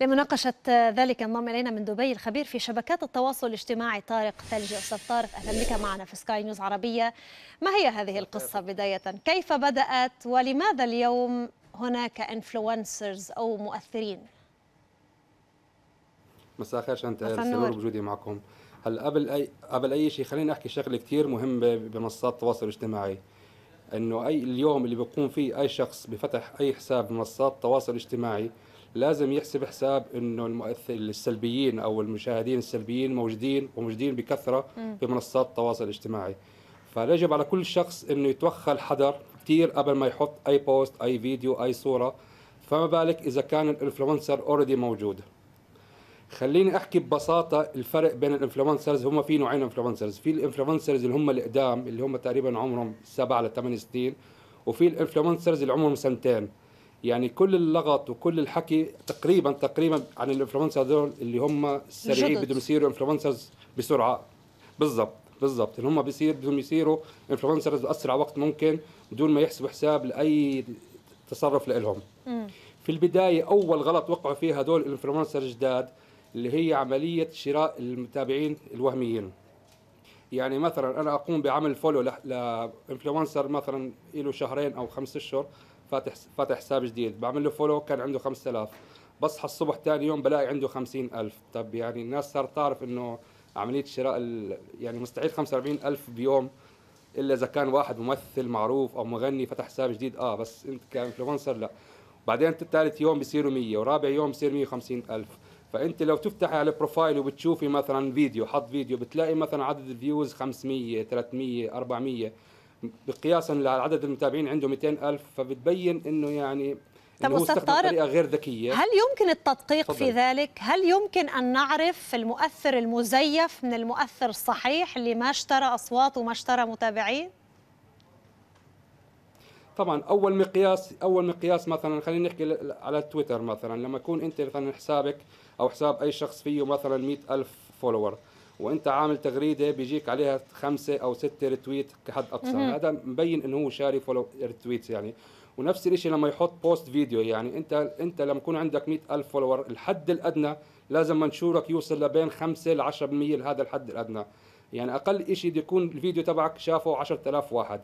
لمناقشة ذلك انضم إلينا من دبي الخبير في شبكات التواصل الاجتماعي طارق ثلجي أستاذ طارق أهلا بك معنا في سكاي نيوز عربية ما هي هذه القصة بداية كيف بدأت ولماذا اليوم هناك انفلونسرز أو مؤثرين مساء الخير شانت سرور بوجودي معكم هلا قبل اي قبل اي شيء خليني احكي شغله كثير مهمه بمنصات التواصل الاجتماعي انه اي اليوم اللي بيقوم فيه اي شخص بفتح اي حساب منصات التواصل الاجتماعي لازم يحسب حساب انه المؤثر السلبيين او المشاهدين السلبيين موجودين وموجودين بكثره في منصات التواصل الاجتماعي فيجب على كل شخص انه يتوخى الحذر كثير قبل ما يحط اي بوست اي فيديو اي صوره فما بالك اذا كان الانفلونسر اوريدي موجود خليني احكي ببساطه الفرق بين الانفلونسرز هم في نوعين انفلونسرز في الانفلونسرز اللي هم القدام اللي هم تقريبا عمرهم ل لثمان سنين وفي الانفلونسرز اللي عمرهم سنتين يعني كل اللغط وكل الحكي تقريبا تقريبا عن الانفلونسر دول اللي هم السريعين بدهم يصيروا انفلونسرز بسرعه بالضبط بالضبط اللي هم بيصير بدهم يصيروا انفلونسرز باسرع وقت ممكن بدون ما يحسبوا حساب لاي تصرف لهم في البدايه اول غلط وقعوا فيه هذول الانفلونسر الجداد اللي هي عمليه شراء المتابعين الوهميين يعني مثلا انا اقوم بعمل فولو لانفلونسر مثلا له شهرين او خمس اشهر فاتح فاتح حساب جديد بعمل له فولو كان عنده 5000 بصحى الصبح ثاني يوم بلاقي عنده 50000 طب يعني الناس صارت تعرف انه عمليه شراء يعني مستحيل 45000 بيوم الا اذا كان واحد ممثل معروف او مغني فتح حساب جديد اه بس انت كانفلونسر لا بعدين ثالث يوم بيصيروا 100 ورابع يوم بيصير 150000 فانت لو تفتحي على البروفايل وبتشوفي مثلا فيديو حط فيديو بتلاقي مثلا عدد الفيوز 500 300 400 بقياسا لعدد المتابعين عنده 200 ألف فبتبين أنه يعني طب إنه استاذ طارق بطريقه غير ذكيه هل يمكن التدقيق في ذلك؟ هل يمكن ان نعرف المؤثر المزيف من المؤثر الصحيح اللي ما اشترى اصوات وما اشترى متابعين؟ طبعا اول مقياس اول مقياس مثلا خلينا نحكي على تويتر مثلا لما يكون انت مثلا حسابك او حساب اي شخص فيه مثلا 100000 فولور وانت عامل تغريده بيجيك عليها خمسه او سته ريتويت كحد اقصى هذا مبين انه هو شاري فولو ريتويت يعني ونفس الشيء لما يحط بوست فيديو يعني انت انت لما يكون عندك 100000 فولور الحد الادنى لازم منشورك يوصل لبين 5 ل 10% لهذا الحد الادنى يعني اقل شيء بده يكون الفيديو تبعك شافه 10000 واحد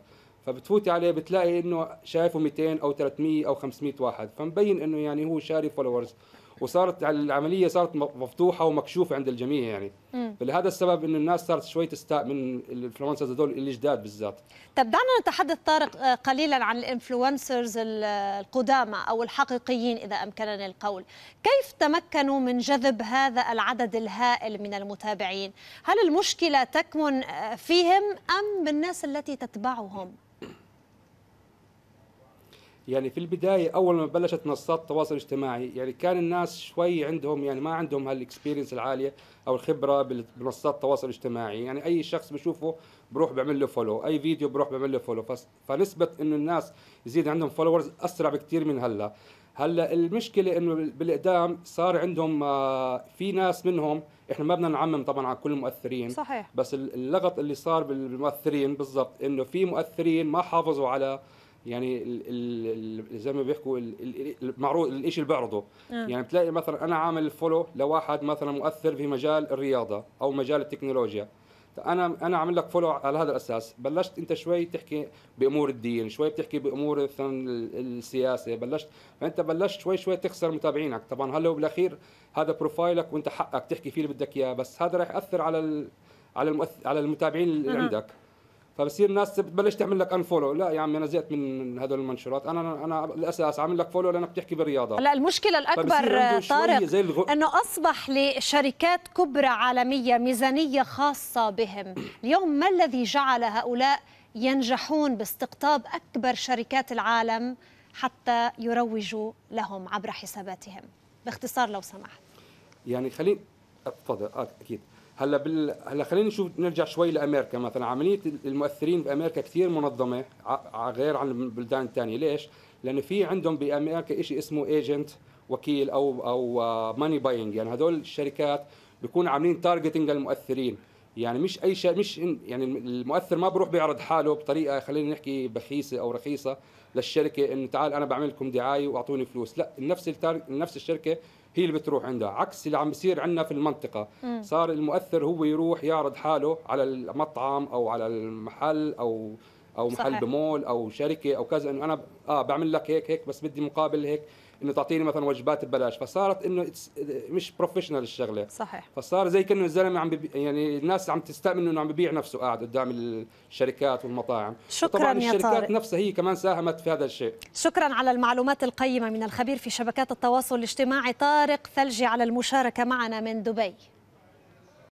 فبتفوتي عليه بتلاقي انه شايفه 200 او 300 او 500 واحد فمبين انه يعني هو شاري فولورز وصارت العمليه صارت مفتوحه ومكشوفه عند الجميع يعني فلهذا السبب انه الناس صارت شوي تستاء من الانفلونسرز هذول الجداد بالذات طب دعنا نتحدث طارق آه، قليلا عن الانفلونسرز القدامى او الحقيقيين اذا امكنني القول كيف تمكنوا من جذب هذا العدد الهائل من المتابعين هل المشكله تكمن آه، فيهم ام بالناس التي تتبعهم يعني في البدايه اول ما بلشت منصات التواصل الاجتماعي يعني كان الناس شوي عندهم يعني ما عندهم هالاكسبيرينس العاليه او الخبره بمنصات التواصل الاجتماعي يعني اي شخص بشوفه بروح بعمل له فولو اي فيديو بروح بعمل له فولو فنسبه انه الناس يزيد عندهم فولورز اسرع بكثير من هلا هلا المشكله انه بالاقدام صار عندهم آه، في ناس منهم احنا ما بدنا نعمم طبعا على كل المؤثرين صحيح بس اللغط اللي صار بالمؤثرين بالضبط انه في مؤثرين ما حافظوا على يعني ال ال زي ما بيحكوا المعروض الشيء اللي بعرضه آه. يعني بتلاقي مثلا انا عامل فولو لواحد مثلا مؤثر في مجال الرياضه او مجال التكنولوجيا انا انا عامل لك فولو على هذا الاساس بلشت انت شوي تحكي بامور الدين شوي بتحكي بامور السياسه بلشت فانت بلشت شوي شوي تخسر متابعينك طبعا هلا بالاخير هذا بروفايلك وانت حقك تحكي فيه اللي بدك اياه بس هذا راح ياثر على على المؤث... على المتابعين اللي عندك فبصير الناس بتبلش تعمل لك ان فولو لا يا عمي انا زهقت من هذول المنشورات انا انا الاساس عامل لك فولو لانك بتحكي بالرياضه هلا المشكله الاكبر طارق الغ... انه اصبح لشركات كبرى عالميه ميزانيه خاصه بهم اليوم ما الذي جعل هؤلاء ينجحون باستقطاب اكبر شركات العالم حتى يروجوا لهم عبر حساباتهم باختصار لو سمحت يعني خليني اتفضل أه، آه، اكيد هلا بال... هلا خلينا نشوف نرجع شوي لامريكا مثلا عمليه المؤثرين بامريكا كثير منظمه ع... غير عن البلدان الثانيه ليش؟ لانه في عندهم بامريكا شيء اسمه ايجنت وكيل او او ماني آه، باينج يعني هدول الشركات بيكونوا عاملين تارجتنج للمؤثرين يعني مش اي شيء مش يعني المؤثر ما بروح بيعرض حاله بطريقه خلينا نحكي بخيسه او رخيصه للشركه انه تعال انا بعمل لكم دعايه واعطوني فلوس لا نفس نفس الشركه هي اللي بتروح عندها عكس اللي عم بيصير عندنا في المنطقه م. صار المؤثر هو يروح يعرض حاله على المطعم او على المحل او او محل صحيح. بمول او شركه او كذا انه انا اه بعمل لك هيك هيك بس بدي مقابل هيك انه تعطيني مثلا وجبات ببلاش فصارت انه مش بروفيشنال الشغله صحيح فصار زي كانه الزلمه عم ببيع يعني الناس عم تستامن انه عم ببيع نفسه قاعد قدام الشركات والمطاعم شكرا طبعا يا الشركات طارق. نفسها هي كمان ساهمت في هذا الشيء شكرا على المعلومات القيمه من الخبير في شبكات التواصل الاجتماعي طارق ثلجي على المشاركه معنا من دبي